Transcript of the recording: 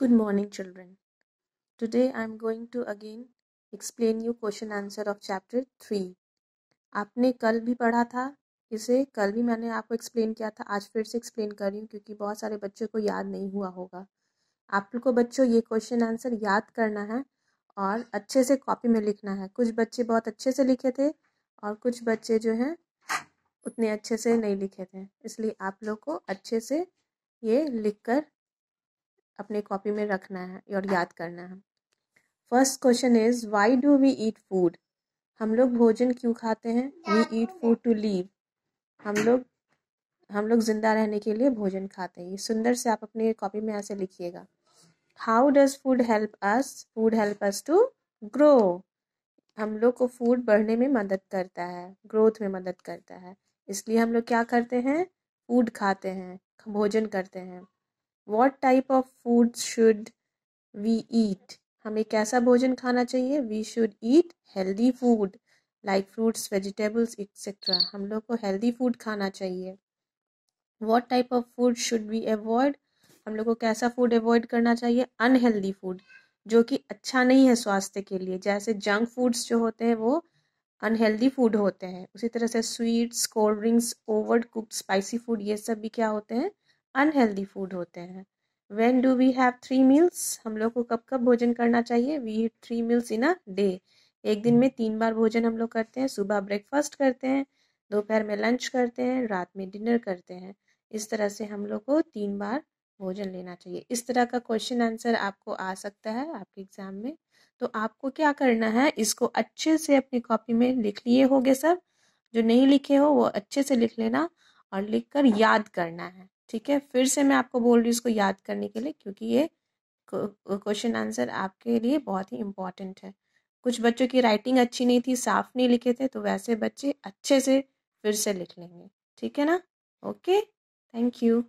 Good morning children. Today I am going to again explain you question answer of chapter three आपने कल भी पढ़ा था इसे कल भी मैंने आपको एक्सप्लेन किया था आज फिर से एक्सप्लेन कर रही हूँ क्योंकि बहुत सारे बच्चों को याद नहीं हुआ होगा आप लोग को बच्चों ये क्वेश्चन आंसर याद करना है और अच्छे से कॉपी में लिखना है कुछ बच्चे बहुत अच्छे से लिखे थे और कुछ बच्चे जो हैं उतने अच्छे से नहीं लिखे थे इसलिए आप लोग को अच्छे से ये लिख कर अपने कॉपी में रखना है और हाँ। याद करना है first question is why do we eat food हम लोग भोजन क्यों खाते हैं we eat food to live हम लोग हम लोग जिंदा रहने के लिए भोजन खाते हैं ये सुंदर से आप अपने कॉपी में ऐसे लिखिएगा how does food help us food help us to grow हम लोग को फूड बढ़ने में मदद करता है ग्रोथ में मदद करता है इसलिए हम लोग क्या करते हैं फूड खाते हैं भोजन करते हैं what type of food should we eat हमें कैसा भोजन खाना चाहिए we should eat healthy food like fruits vegetables etcetera हम लोग को हेल्दी फूड खाना चाहिए what type of food should we avoid हम लोग को कैसा फूड अवॉइड करना चाहिए अनहेल्दी फूड जो कि अच्छा नहीं है स्वास्थ्य के लिए जैसे जंक फूड्स जो होते हैं वो अनहेल्दी फूड होते हैं उसी तरह से sweets cold drinks over cook spicy food ये सब भी क्या होते हैं अनहेल्दी फूड होते हैं when do we have three meals हम लोग को कब कब भोजन करना चाहिए we three meals in a day एक दिन में तीन बार भोजन हम लोग करते हैं सुबह ब्रेकफास्ट करते हैं दोपहर में लंच करते हैं रात में डिनर करते हैं इस तरह से हम लोग को तीन बार भोजन लेना चाहिए इस तरह का क्वेश्चन आंसर आपको आ सकता है आपके एग्ज़ाम में तो आपको क्या करना है इसको अच्छे से अपनी कॉपी में लिख लिए होगे सब जो नहीं लिखे हो वो अच्छे से लिख लेना और लिख कर याद करना है ठीक है फिर से मैं आपको बोल रही हूँ इसको याद करने के लिए क्योंकि ये क्वेश्चन आंसर आपके लिए बहुत ही इम्पॉर्टेंट है कुछ बच्चों की राइटिंग अच्छी नहीं थी साफ नहीं लिखे थे तो वैसे बच्चे अच्छे से फिर से लिख लेंगे ठीक है ना ओके थैंक यू